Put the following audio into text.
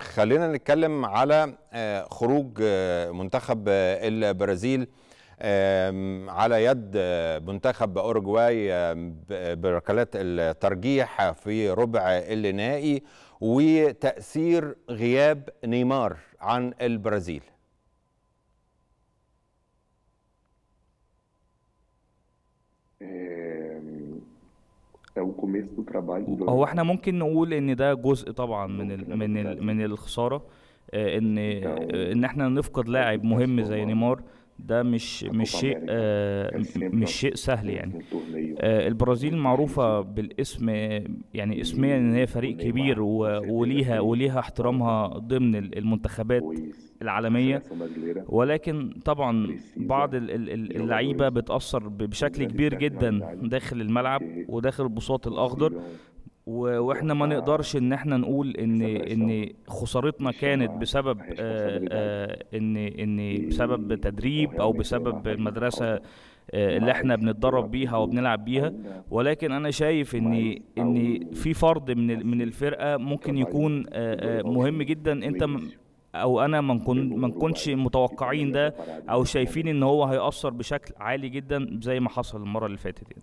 خلينا نتكلم على آه، خروج آه، منتخب آه، البرازيل على يد منتخب اوروجواي بركلات الترجيح في ربع النهائي وتاثير غياب نيمار عن البرازيل او começo do هو احنا ممكن نقول ان ده جزء طبعا من ال من ال من الخساره آه، ان آه، ان احنا نفقد لاعب مهم زي نيمار ده مش مش شيء آه مش شيء سهل يعني آه البرازيل معروفه بالاسم يعني اسميا ان هي فريق كبير وليها وليها احترامها ضمن المنتخبات العالميه ولكن طبعا بعض اللعيبه بتاثر بشكل كبير جدا داخل الملعب إيه. وداخل البساط الاخضر واحنا ما آه. نقدرش ان احنا نقول آه، آه، ان ان خسارتنا كانت بسبب ان ان بسبب تدريب او بسبب المدرسه اللي احنا بنتدرب بيها وبنلعب بيها ولكن انا شايف ان ان في فرد من من الفرقه ممكن يكون مهم جدا انت او انا ما ما نكونش متوقعين ده او شايفين ان هو هيأثر بشكل عالي جدا زي ما حصل المره اللي فاتت يعني.